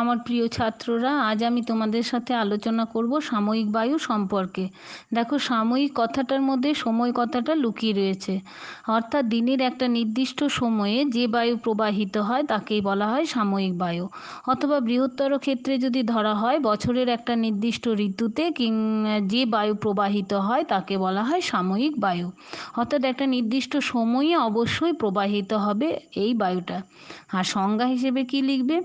আমার প্রিয় ছাত্ররা আজ আমি তোমাদের সাথে আলোচনা করব সাময়িক বায়ু সম্পর্কে দেখো সাময়িক কথাটার মধ্যে সময় কথাটা লুকিয়ে রয়েছে অর্থাৎ দিনের একটা নির্দিষ্ট সময়ে যে বায়ু প্রবাহিত হয় তাকেই বলা হয় সাময়িক বায়ু অথবা বৃহত্তর ক্ষেত্রে যদি ধরা হয় বছরের একটা নির্দিষ্ট ঋতুতে কিং যে বায়ু প্রবাহিত হয় তাকে বলা হয় সাময়িক বায়ু অর্থাৎ একটা নির্দিষ্ট সময়ে অবশ্যই প্রবাহিত হবে এই বায়ুটা আর সংজ্ঞা হিসেবে কি লিখবে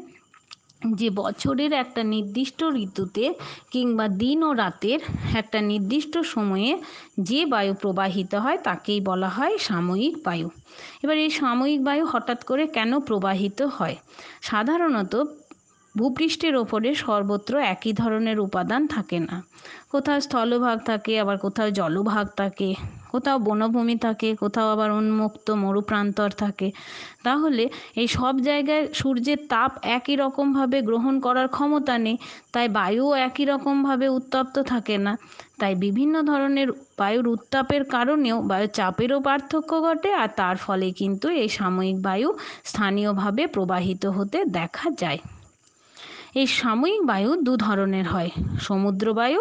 যে বছরের একটা নির্দিষ্ট ঋতুতে কিংবা দিন ও রাতের একটা নির্দিষ্ট সময়ে যে বায়ু প্রবাহিত হয় তাকেই বলা হয় সাময়িক বায়ু এবার এই সাময়িক বায়ু হঠাৎ করে কেন প্রবাহিত হয় সাধারণত ভূপৃষ্ঠের ওপরে সর্বত্র একই ধরনের উপাদান থাকে না কোথাও স্থলভাগ থাকে আবার কোথাও জলভাগ থাকে কোথাও বনভূমি থাকে কোথাও আবার উন্মুক্ত মরুপ্রান্তর থাকে তাহলে এই সব জায়গায় সূর্যের তাপ একই রকমভাবে গ্রহণ করার ক্ষমতা নেই তাই বায়ুও একই রকমভাবে উত্তপ্ত থাকে না তাই বিভিন্ন ধরনের বায়ুর উত্তাপের কারণেও বায়ুর চাপেরও পার্থক্য ঘটে আর তার ফলে কিন্তু এই সাময়িক বায়ু স্থানীয়ভাবে প্রবাহিত হতে দেখা যায় এই সাময়িক বায়ু দু ধরনের হয় সমুদ্র বায়ু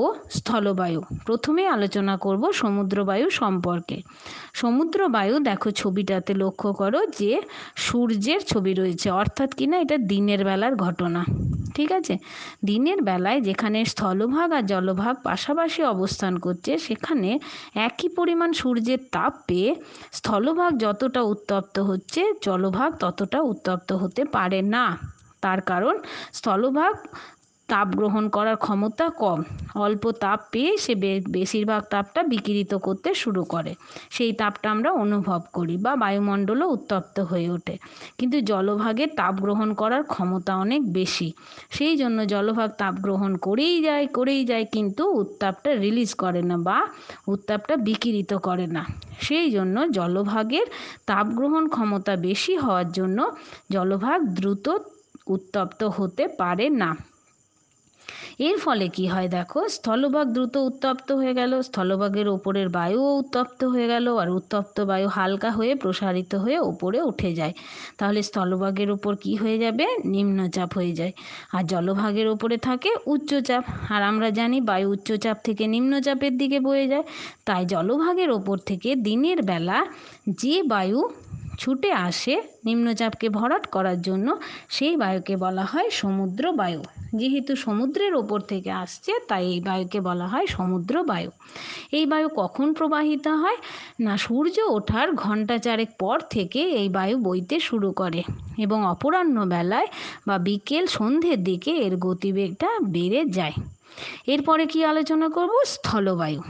ও স্থলবায়ু প্রথমে আলোচনা করব সমুদ্র বায়ু সম্পর্কে সমুদ্র বায়ু দেখো ছবিটাতে লক্ষ্য করো যে সূর্যের ছবি রয়েছে অর্থাৎ কিনা এটা দিনের বেলার ঘটনা ঠিক আছে দিনের বেলায় যেখানে স্থলভাগ আর জলভাগ পাশাপাশি অবস্থান করছে সেখানে একই পরিমাণ সূর্যের তাপ পেয়ে স্থলভাগ যতটা উত্তপ্ত হচ্ছে জলভাগ ততটা উত্তপ্ত হতে পারে না তার কারণ স্থলভাগ তাপ গ্রহণ করার ক্ষমতা কম অল্প তাপ পেয়ে সে বেশিরভাগ তাপটা বিকিরিত করতে শুরু করে সেই তাপটা আমরা অনুভব করি বা বায়ুমণ্ডলও উত্তপ্ত হয়ে ওঠে কিন্তু জলভাগে তাপ গ্রহণ করার ক্ষমতা অনেক বেশি সেই জন্য জলভাগ তাপ গ্রহণ করেই যায় করেই যায় কিন্তু উত্তাপটা রিলিজ করে না বা উত্তাপটা বিকিরিত করে না সেই জন্য জলভাগের তাপ গ্রহণ ক্ষমতা বেশি হওয়ার জন্য জলভাগ দ্রুত উত্তপ্ত হতে পারে না এর ফলে কি হয় দেখো স্থলভাগ দ্রুত উত্তপ্ত হয়ে গেল স্থলভাগের ওপরের বায়ুও উত্তপ্ত হয়ে গেল আর উত্তপ্ত বায়ু হালকা হয়ে প্রসারিত হয়ে ওপরে উঠে যায় তাহলে স্থলভাগের ওপর কি হয়ে যাবে নিম্নচাপ হয়ে যায় আর জলভাগের ওপরে থাকে উচ্চচাপ আর আমরা জানি বায়ু উচ্চচাপ থেকে নিম্নচাপের দিকে বয়ে যায় তাই জলভাগের ওপর থেকে দিনের বেলা যে বায়ু ছুটে আসে নিম্নচাপকে ভরাট করার জন্য সেই বায়ুকে বলা হয় সমুদ্র বায়ু যেহেতু সমুদ্রের ওপর থেকে আসছে তাই এই বায়ুকে বলা হয় সমুদ্র বায়ু এই বায়ু কখন প্রবাহিত হয় না সূর্য ওঠার ঘন্টা চারেক পর থেকে এই বায়ু বইতে শুরু করে এবং অপরাহ্ন বেলায় বা বিকেল সন্ধ্যের দিকে এর গতিবেগটা বেড়ে যায় এরপরে কি আলোচনা করব স্থলবায়ু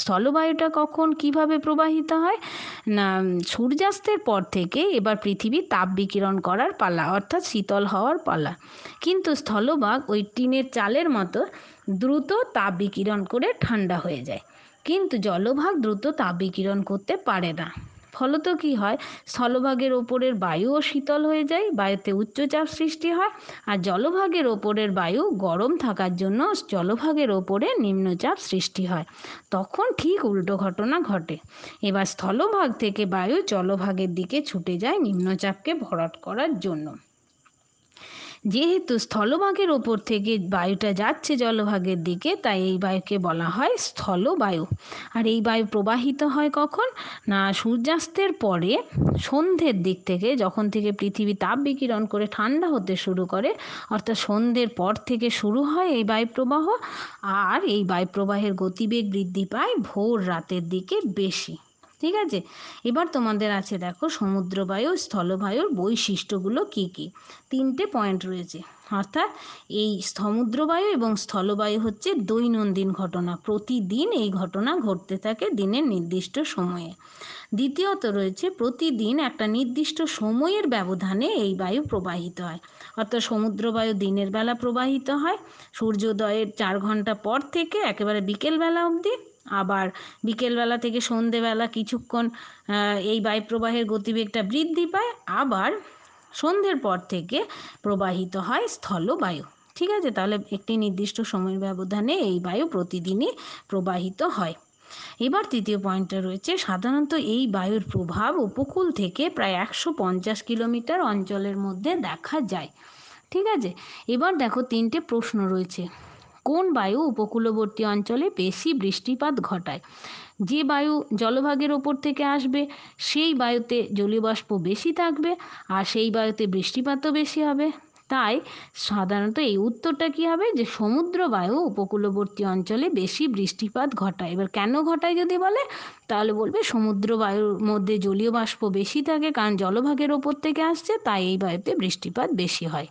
স্থলবায়ুটা কখন কিভাবে প্রবাহিত হয় না সূর্যাস্তের পর থেকে এবার পৃথিবী তাপ বিকিরণ করার পালা অর্থাৎ শীতল হওয়ার পালা কিন্তু স্থলভাগ ওই টিনের চালের মতো দ্রুত তাপ বিকিরণ করে ঠান্ডা হয়ে যায় কিন্তু জলভাগ দ্রুত তাপ বিকিরণ করতে পারে না ফলত কী হয় স্থলভাগের ওপরের বায়ুও শীতল হয়ে যায় বায়ুতে উচ্চচাপ সৃষ্টি হয় আর জলভাগের ওপরের বায়ু গরম থাকার জন্য জলভাগের ওপরে নিম্নচাপ সৃষ্টি হয় তখন ঠিক উল্টো ঘটনা ঘটে এবার স্থলভাগ থেকে বায়ু জলভাগের দিকে ছুটে যায় নিম্নচাপকে ভরাট করার জন্য যেহেতু স্থলভাগের ওপর থেকে বায়ুটা যাচ্ছে জলভাগের দিকে তাই এই বায়ুকে বলা হয় স্থলবায়ু আর এই বায়ু প্রবাহিত হয় কখন না সূর্যাস্তের পরে সন্ধ্যের দিক থেকে যখন থেকে পৃথিবী তাপ বিকিরণ করে ঠান্ডা হতে শুরু করে অর্থাৎ সন্ধ্যের পর থেকে শুরু হয় এই বায়ুপ্রবাহ আর এই বায়ুপ্রবাহের গতিবেগ বৃদ্ধি পায় ভোর রাতের দিকে বেশি ঠিক আছে এবার তোমাদের আছে দেখো সমুদ্রবায়ু স্থলবায়ুর বৈশিষ্ট্যগুলো কি কি তিনটে পয়েন্ট রয়েছে অর্থাৎ এই সমুদ্রবায়ু এবং স্থলবায়ু হচ্ছে দৈনন্দিন ঘটনা প্রতিদিন এই ঘটনা ঘটতে থাকে দিনের নির্দিষ্ট সময়ে দ্বিতীয়ত রয়েছে প্রতিদিন একটা নির্দিষ্ট সময়ের ব্যবধানে এই বায়ু প্রবাহিত হয় অর্থাৎ সমুদ্রবায়ু দিনের বেলা প্রবাহিত হয় সূর্যোদয়ের চার ঘন্টা পর থেকে একেবারে বিকেলবেলা অবধি আবার বিকেলবেলা থেকে সন্ধেবেলা কিছুক্ষণ এই বায়ুপ্রবাহের গতিবেগটা বৃদ্ধি পায় আবার সন্ধ্যের পর থেকে প্রবাহিত হয় স্থলবায়ু ঠিক আছে তাহলে একটি নির্দিষ্ট সময় ব্যবধানে এই বায়ু প্রতিদিনই প্রবাহিত হয় এবার তৃতীয় পয়েন্টটা রয়েছে সাধারণত এই বায়ুর প্রভাব উপকূল থেকে প্রায় একশো পঞ্চাশ কিলোমিটার অঞ্চলের মধ্যে দেখা যায় ঠিক আছে এবার দেখো তিনটে প্রশ্ন রয়েছে কোন বায়ু উপকূলবর্তী অঞ্চলে বেশি বৃষ্টিপাত ঘটায় যে বায়ু জলভাগের ওপর থেকে আসবে সেই বায়ুতে জলীয়বাষ্প বেশি থাকবে আর সেই বায়ুতে বৃষ্টিপাতও বেশি হবে তাই সাধারণত এই উত্তরটা কী হবে যে সমুদ্র বায়ু উপকূলবর্তী অঞ্চলে বেশি বৃষ্টিপাত ঘটায় এবার কেন ঘটায় যদি বলে তাহলে বলবে সমুদ্র বায়ুর মধ্যে জলীয় বাষ্প বেশি থাকে কারণ জলভাগের ওপর থেকে আসছে তাই এই বায়ুতে বৃষ্টিপাত বেশি হয়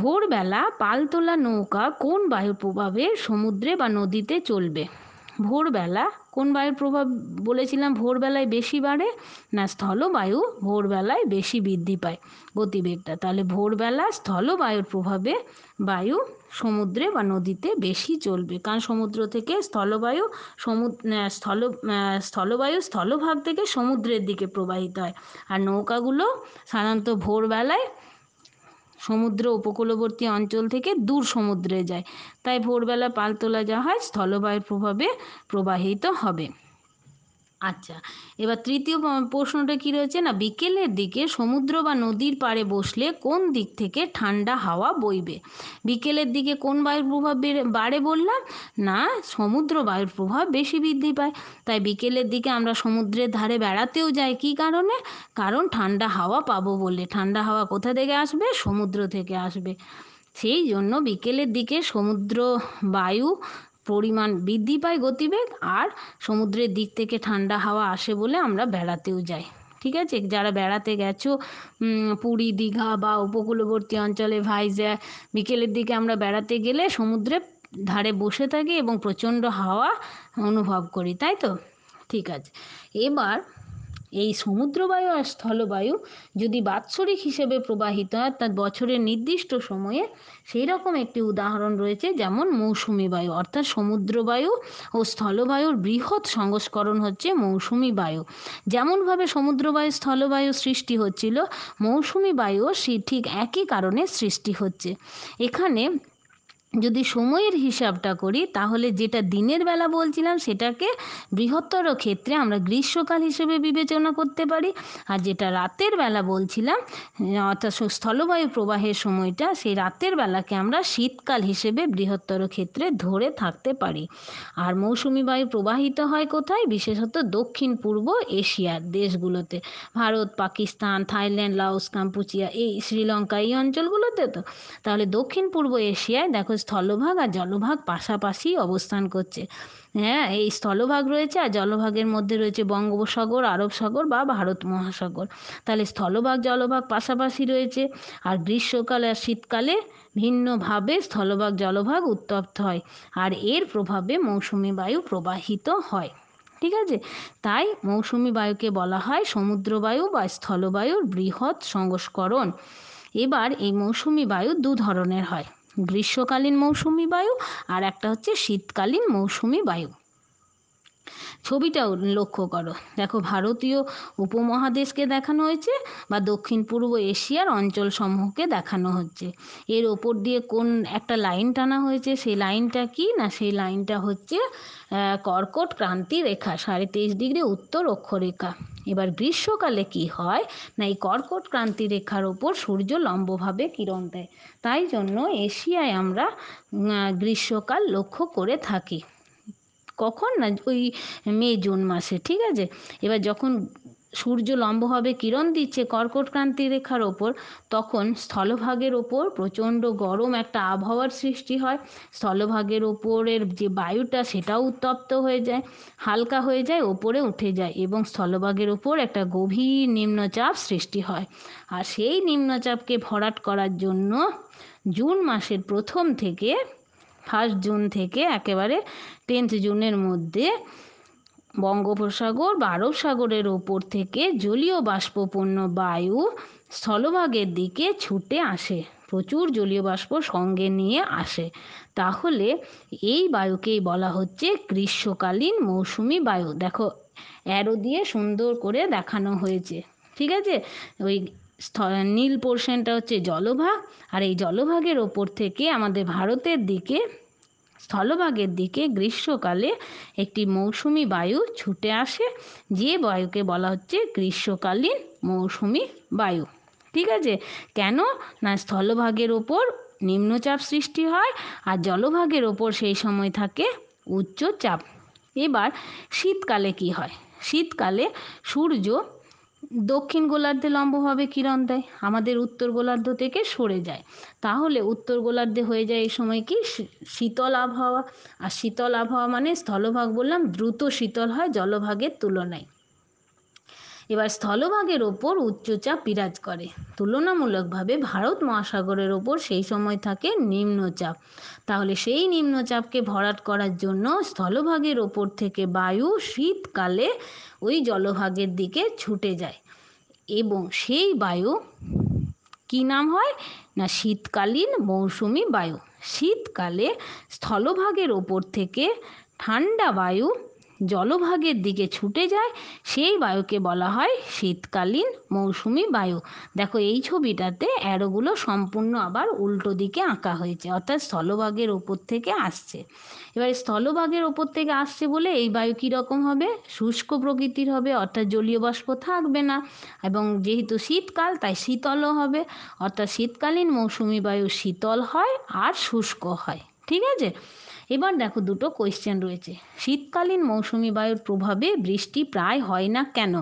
ভোরবেলা পালতোলা নৌকা কোন বায়ুর প্রভাবে সমুদ্রে বা নদীতে চলবে ভোরবেলা কোন বায়ুর প্রভাব বলেছিলাম ভোরবেলায় বেশি বাড়ে না স্থলবায়ু ভোরবেলায় বেশি বৃদ্ধি পায় গতিবেগটা তাহলে ভোরবেলা স্থলবায়ুর প্রভাবে বায়ু সমুদ্রে বা নদীতে বেশি চলবে কারণ সমুদ্র থেকে স্থলবায়ু সমুদ্র স্থল স্থলবায়ু স্থলভাগ থেকে সমুদ্রের দিকে প্রবাহিত হয় আর নৌকাগুলো সাধারণত ভোরবেলায় সমুদ্র উপকূলবর্তী অঞ্চল থেকে দূর সমুদ্রে যায় তাই ভোরবেলা পালতোলা জাহাজ স্থলবায়ুর প্রভাবে প্রবাহিত হবে আচ্ছা এবার তৃতীয় প্রশ্নটা কি রয়েছে না বিকেলের দিকে সমুদ্র বা নদীর পাড়ে বসলে কোন দিক থেকে ঠান্ডা হাওয়া বইবে বিকেলের দিকে কোন বায়ুর প্রভাব বাড়ে বললাম না সমুদ্র বায়ুর প্রভাব বেশি বৃদ্ধি পায় তাই বিকেলের দিকে আমরা সমুদ্রের ধারে বেড়াতেও যাই কি কারণে কারণ ঠান্ডা হাওয়া পাবো বলে ঠান্ডা হাওয়া কোথা থেকে আসবে সমুদ্র থেকে আসবে সেই জন্য বিকেলের দিকে সমুদ্র বায়ু পরিমাণ বৃদ্ধি পায় গতিবেগ আর সমুদ্রের দিক থেকে ঠান্ডা হাওয়া আসে বলে আমরা বেড়াতেও যাই ঠিক আছে যারা বেড়াতে গেছো পুরী দীঘা বা উপকূলবর্তী অঞ্চলে ভাইজ্যাগ বিকেলের দিকে আমরা বেড়াতে গেলে সমুদ্রে ধারে বসে থাকি এবং প্রচণ্ড হাওয়া অনুভব করি তাই তো ঠিক আছে এবার এই সমুদ্রবায়ু আর স্থলবায়ু যদি বাৎসরিক হিসেবে প্রবাহিত হয় অর্থাৎ বছরের নির্দিষ্ট সময়ে সেই রকম একটি উদাহরণ রয়েছে যেমন মৌসুমি বায়ু অর্থাৎ সমুদ্রবায়ু ও স্থলবায়ুর বৃহৎ সংস্করণ হচ্ছে মৌসুমি বায়ু যেমনভাবে সমুদ্রবায়ু স্থলবায়ু সৃষ্টি হচ্ছিল মৌসুমি বায়ুও ঠিক একই কারণে সৃষ্টি হচ্ছে এখানে যদি সময়ের হিসাবটা করি তাহলে যেটা দিনের বেলা বলছিলাম সেটাকে বৃহত্তর ক্ষেত্রে আমরা গ্রীষ্মকাল হিসেবে বিবেচনা করতে পারি আর যেটা রাতের বেলা বলছিলাম অর্থাৎ স্থলবায়ু প্রবাহের সময়টা সেই রাতের বেলাকে আমরা শীতকাল হিসেবে বৃহত্তর ক্ষেত্রে ধরে থাকতে পারি আর মৌসুমি বায়ু প্রবাহিত হয় কোথায় বিশেষত দক্ষিণ পূর্ব এশিয়ার দেশগুলোতে Bharat Pakistan Thailand Laos Kampuchea এই শ্রীলঙ্কা এই অঞ্চলগুলোতে তো তাহলে দক্ষিণ পূর্ব এশিয়ায় দেখো স্থলভাগ আর জলভাগ পাশাপাশি অবস্থান করছে হ্যাঁ এই স্থলভাগ রয়েছে আর জলভাগের মধ্যে রয়েছে বঙ্গোপসাগর আরব সাগর বা ভারত মহাসাগর তাহলে স্থলভাগ জলভাগ পাশাপাশি রয়েছে আর গ্রীষ্মকাল আর শীতকালে ভিন্নভাবে স্থলভাগ জলভাগ উত্তপ্ত হয় আর এর প্রভাবে মৌসুমি বায়ু প্রবাহিত হয় ঠিক আছে তাই মৌসুমি বায়ুকে বলা হয় সমুদ্রবায়ু বা স্থলবায়ুর বৃহৎ সংস্করণ এবার এই মৌসুমি বায়ু দু ধরনের হয় গ্রীষ্মকালীন মৌসুমি বায়ু আর একটা হচ্ছে শীতকালীন মৌসুমি বায়ু ছবিটাও লক্ষ্য করো দেখো ভারতীয় উপমহাদেশকে দেখানো হয়েছে বা দক্ষিণ পূর্ব এশিয়ার অঞ্চল সমূহকে দেখানো হচ্ছে এর ওপর দিয়ে কোন একটা লাইন টানা হয়েছে সেই লাইনটা কি না সেই লাইনটা হচ্ছে কর্কট ক্রান্তি রেখা সাড়ে তেইশ ডিগ্রি উত্তর অক্ষরেখা এবার গ্রীষ্মকালে কি হয় না এই কর্কট ক্রান্তি রেখার ওপর সূর্য লম্বভাবে কিরণ দেয় তাই জন্য এশিয়ায় আমরা গ্রীষ্মকাল লক্ষ্য করে থাকি কখন না ওই মে জুন মাসে ঠিক আছে এবার যখন সূর্য লম্বভাবে কিরণ দিচ্ছে কর্কট ক্রান্তি রেখার ওপর তখন স্থলভাগের ওপর প্রচণ্ড গরম একটা আবহাওয়ার সৃষ্টি হয় স্থলভাগের ওপরের যে বায়ুটা সেটাও উত্তপ্ত হয়ে যায় হালকা হয়ে যায় ওপরে উঠে যায় এবং স্থলভাগের ওপর একটা গভীর নিম্নচাপ সৃষ্টি হয় আর সেই নিম্নচাপকে ভরাট করার জন্য জুন মাসের প্রথম থেকে ফার্স্ট জুন থেকে একেবারে টেন্থ জুনের মধ্যে বঙ্গোপসাগর বা আরব সাগরের ওপর থেকে জলীয় বাষ্পপূর্ণ বায়ু স্থলভাগের দিকে ছুটে আসে প্রচুর জলীয় বাষ্প সঙ্গে নিয়ে আসে তাহলে এই বায়ুকেই বলা হচ্ছে গ্রীষ্মকালীন মৌসুমি বায়ু দেখো অ্যারো দিয়ে সুন্দর করে দেখানো হয়েছে ঠিক আছে ওই নীল পোর্শনটা হচ্ছে জলভাগ আর এই জলভাগের ওপর থেকে আমাদের ভারতের দিকে স্থলভাগের দিকে গ্রীষ্মকালে একটি মৌসুমি বায়ু ছুটে আসে যে বায়ুকে বলা হচ্ছে গ্রীষ্মকালীন মৌসুমি বায়ু ঠিক আছে কেন না স্থলভাগের ওপর নিম্নচাপ সৃষ্টি হয় আর জলভাগের ওপর সেই সময় থাকে উচ্চ চাপ এবার শীতকালে কি হয় শীতকালে সূর্য দক্ষিণ গোলার্ধে লম্বভাবে কিরণ দেয় আমাদের উত্তর গোলার্ধ থেকে সরে যায় তাহলে উত্তর গোলার্ধে হয়ে যায় এই সময় কি শীতল আবহাওয়া আর শীতল আবহাওয়া মানে স্থলভাগ বললাম দ্রুত শীতল হয় জলভাগের তুলনায় এবার স্থলভাগের ওপর উচ্চচাপ বিরাজ করে তুলনামূলকভাবে ভারত মহাসাগরের ওপর সেই সময় থাকে নিম্নচাপ তাহলে সেই নিম্নচাপকে ভরাট করার জন্য স্থলভাগের ওপর থেকে বায়ু শীতকালে ওই জলভাগের দিকে ছুটে যায় এবং সেই বায়ু কি নাম হয় না শীতকালীন মৌসুমি বায়ু শীতকালে স্থলভাগের ওপর থেকে ঠান্ডা বায়ু জলভাগের দিকে ছুটে যায় সেই বায়ুকে বলা হয় শীতকালীন মৌসুমি বায়ু দেখো এই ছবিটাতে অ্যারোগুলো সম্পূর্ণ আবার উল্টো দিকে আঁকা হয়েছে অর্থাৎ স্থলভাগের ওপর থেকে আসছে এবার স্থলভাগের ওপর থেকে আসছে বলে এই বায়ু কীরকম হবে শুষ্ক প্রকৃতির হবে অর্থাৎ জলীয় বাষ্প থাকবে না এবং যেহেতু শীতকাল তাই শীতলও হবে অর্থাৎ শীতকালীন মৌসুমি বায়ু শীতল হয় আর শুষ্ক হয় ঠিক আছে এবার দেখো দুটো কোয়েশ্চেন রয়েছে শীতকালীন মৌসুমি বায়ুর প্রভাবে বৃষ্টি প্রায় হয় না কেন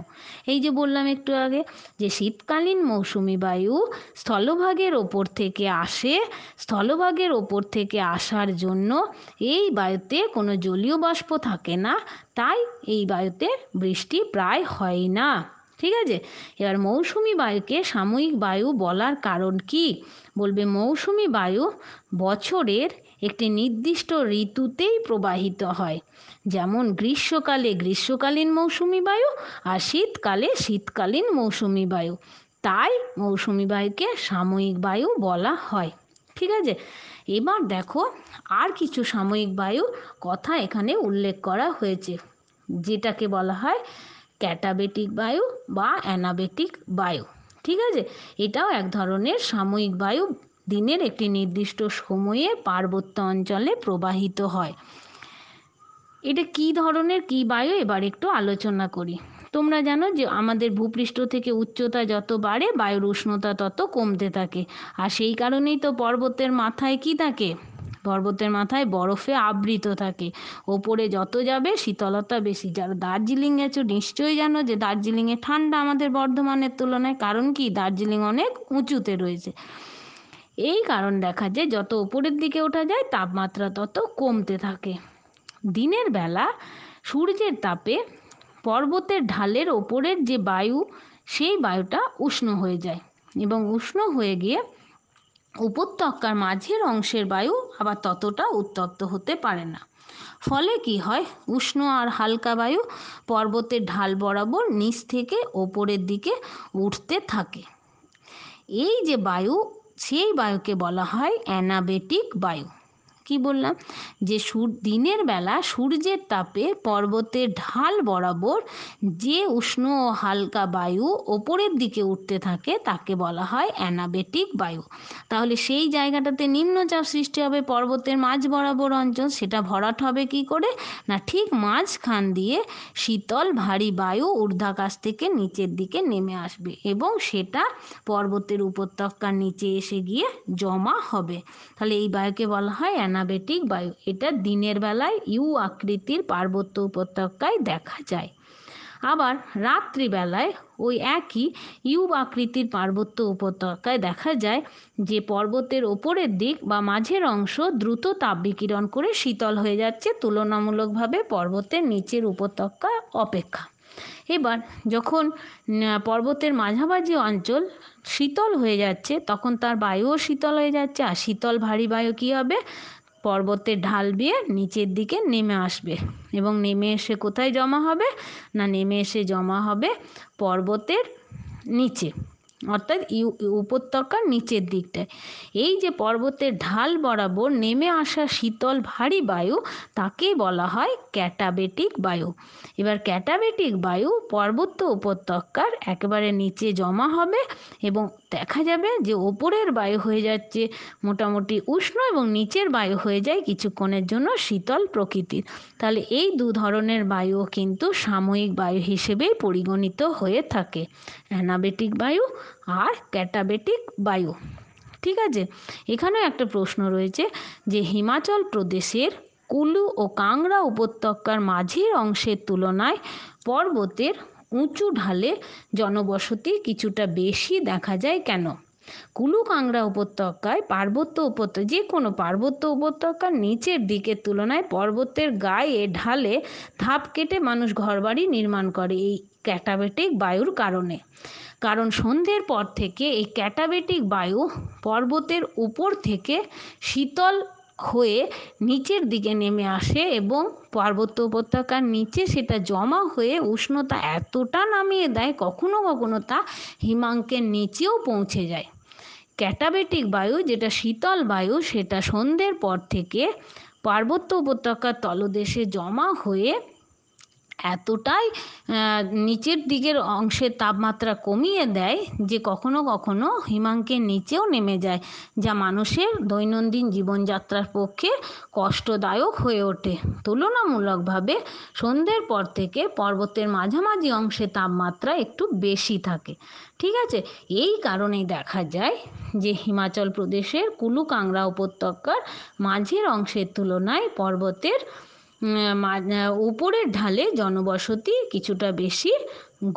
এই যে বললাম একটু আগে যে শীতকালীন মৌসুমি বায়ু স্থলভাগের ওপর থেকে আসে স্থলভাগের ওপর থেকে আসার জন্য এই বায়ুতে কোনো জলীয় বাষ্প থাকে না তাই এই বায়ুতে বৃষ্টি প্রায় হয় না ঠিক আছে এবার মৌসুমি বায়ুকে সাময়িক বায়ু বলার কারণ কি বলবে মৌসুমি বায়ু বছরের একটি নির্দিষ্ট ঋতুতেই প্রবাহিত হয় যেমন গ্রীষ্মকালে গ্রীষ্মকালীন মৌসুমি বায়ু আর শীতকালে শীতকালীন মৌসুমি বায়ু তাই মৌসুমি বায়ুকে সাময়িক বায়ু বলা হয় ঠিক আছে এবার দেখো আর কিছু সাময়িক বায়ু কথা এখানে উল্লেখ করা হয়েছে যেটাকে বলা হয় ক্যাটাবেটিক বায়ু বা অ্যানাবেটিক বায়ু ঠিক আছে এটাও এক ধরনের সাময়িক বায়ু দিনের একটি নির্দিষ্ট সময়ে পার্বত্য অঞ্চলে প্রবাহিত হয় এটা কি ধরনের কি বায়ু এবার একটু আলোচনা করি তোমরা জানো যে আমাদের ভূপৃষ্ঠ থেকে উচ্চতা যত বাড়ে বায়ুর উষ্ণতা তত কমতে থাকে আর সেই কারণেই তো পর্বতের মাথায় কি থাকে পর্বতের মাথায় বরফে আবৃত থাকে ওপরে যত যাবে শীতলতা বেশি যারা দার্জিলিং গেছো নিশ্চয়ই জানো যে দার্জিলিংয়ে ঠান্ডা আমাদের বর্ধমানের তুলনায় কারণ কি দার্জিলিং অনেক উঁচুতে রয়েছে এই কারণ দেখা যায় যত উপরের দিকে ওঠা যায় তাপমাত্রা তত কমতে থাকে দিনের বেলা সূর্যের তাপে পর্বতের ঢালের ওপরের যে বায়ু সেই বায়ুটা উষ্ণ হয়ে যায় এবং উষ্ণ হয়ে গিয়ে উপত্যকার মাঝের অংশের বায়ু আবার ততটা উত্তপ্ত হতে পারে না ফলে কি হয় উষ্ণ আর হালকা বায়ু পর্বতের ঢাল বরাবর নিচ থেকে ওপরের দিকে উঠতে থাকে এই যে বায়ু সেই বায়ুকে বলা হয় অ্যানাবেটিক বায়ু কি বললাম যে সূর দিনের বেলা সূর্যের তাপে পর্বতের ঢাল বরাবর যে উষ্ণ ও হালকা বায়ু ওপরের দিকে উঠতে থাকে তাকে বলা হয় অ্যানাবেটিক বায়ু তাহলে সেই জায়গাটাতে নিম্নচাপ সৃষ্টি হবে পর্বতের মাঝ বরাবর অঞ্চল সেটা ভরাট হবে কি করে না ঠিক মাঝখান দিয়ে শীতল ভারী বায়ু ঊর্ধ্বাকাশ থেকে নিচের দিকে নেমে আসবে এবং সেটা পর্বতের উপত্যকার নিচে এসে গিয়ে জমা হবে তাহলে এই বায়ুকে বলা হয় অ্যানাবেটিক বায়ু এটা দিনের বেলায় ইউ আকৃতির পার্বত্য উপত্যকায় দেখা যায় আবার রাত্রিবেলায় ওই একই ইউ আকৃতির পার্বত্য উপত্যকায় দেখা যায় যে পর্বতের ওপরের দিক বা মাঝের অংশ দ্রুত তাপ বিকিরণ করে শীতল হয়ে যাচ্ছে তুলনামূলকভাবে পর্বতের নিচের উপত্যকা অপেক্ষা এবার যখন পর্বতের মাঝামাঝি অঞ্চল শীতল হয়ে যাচ্ছে তখন তার বায়ুও শীতল হয়ে যাচ্ছে আর শীতল ভারী বায়ু কী হবে পর্বতের ঢাল দিয়ে নিচের দিকে নেমে আসবে এবং নেমে এসে কোথায় জমা হবে না নেমে এসে জমা হবে পর্বতের নিচে অর্থাৎ উপত্যকার নিচের দিকটায় এই যে পর্বতের ঢাল বরাবর নেমে আসা শীতল ভারী বায়ু তাকে বলা হয় ক্যাটাবেটিক বায়ু এবার ক্যাটাবেটিক বায়ু পর্বত্য উপত্যকার একেবারে নিচে জমা হবে এবং দেখা যাবে যে ওপরের বায়ু হয়ে যাচ্ছে মোটামুটি উষ্ণ এবং নিচের বায়ু হয়ে যায় কিছুক্ষণের জন্য শীতল প্রকৃতির তাহলে এই দু ধরনের বায়ুও কিন্তু সাময়িক বায়ু হিসেবেই পরিগণিত হয়ে থাকে অ্যানাবেটিক বায়ু আর ক্যাটাবেটিক বায়ু ঠিক আছে এখানেও একটা প্রশ্ন রয়েছে যে হিমাচল প্রদেশের কুলু ও কাংড়া উপত্যকার মাঝের অংশের তুলনায় পর্বতের উঁচু ঢালে জনবসতি কিছুটা বেশি দেখা যায় কেন কুলু কাংড়া উপত্যকায় পার্বত্য উপত্যকা যে কোনো পার্বত্য উপত্যকার নিচের দিকের তুলনায় পর্বতের গায়ে ঢালে ধাপ কেটে মানুষ ঘরবাড়ি নির্মাণ করে এই ক্যাটাবেটিক বায়ুর কারণে কারণ সন্ধ্যের পর থেকে এই ক্যাটাবেটিক বায়ু পর্বতের উপর থেকে শীতল হয়ে নিচের দিকে নেমে আসে এবং পার্বত্য উপত্যকার নিচে সেটা জমা হয়ে উষ্ণতা এতটা নামিয়ে দেয় কখনো কখনো তা হিমাঙ্কের নিচেও পৌঁছে যায় ক্যাটাবেটিক বায়ু যেটা শীতল বায়ু সেটা সন্ধ্যের পর থেকে পার্বত্য উপত্যকার তলদেশে জমা হয়ে এতটাই নিচের দিকের অংশের তাপমাত্রা কমিয়ে দেয় যে কখনো কখনো হিমাঙ্কের নিচেও নেমে যায় যা মানুষের দৈনন্দিন জীবনযাত্রার পক্ষে কষ্টদায়ক হয়ে ওঠে তুলনামূলকভাবে সন্ধ্যের পর থেকে পর্বতের মাঝামাঝি অংশে তাপমাত্রা একটু বেশি থাকে ঠিক আছে এই কারণেই দেখা যায় যে হিমাচল প্রদেশের কুলু কাংড়া উপত্যকার মাঝের অংশের তুলনায় পর্বতের উপরের ঢালে জনবসতি কিছুটা বেশি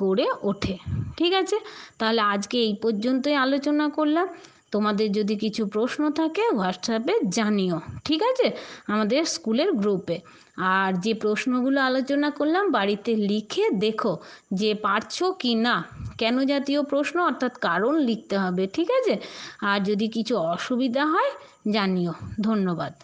গড়ে ওঠে ঠিক আছে তাহলে আজকে এই পর্যন্তই আলোচনা করলাম তোমাদের যদি কিছু প্রশ্ন থাকে হোয়াটসঅ্যাপে জানিও ঠিক আছে আমাদের স্কুলের গ্রুপে আর যে প্রশ্নগুলো আলোচনা করলাম বাড়িতে লিখে দেখো যে পারছো কি না কেন জাতীয় প্রশ্ন অর্থাৎ কারণ লিখতে হবে ঠিক আছে আর যদি কিছু অসুবিধা হয় জানিও ধন্যবাদ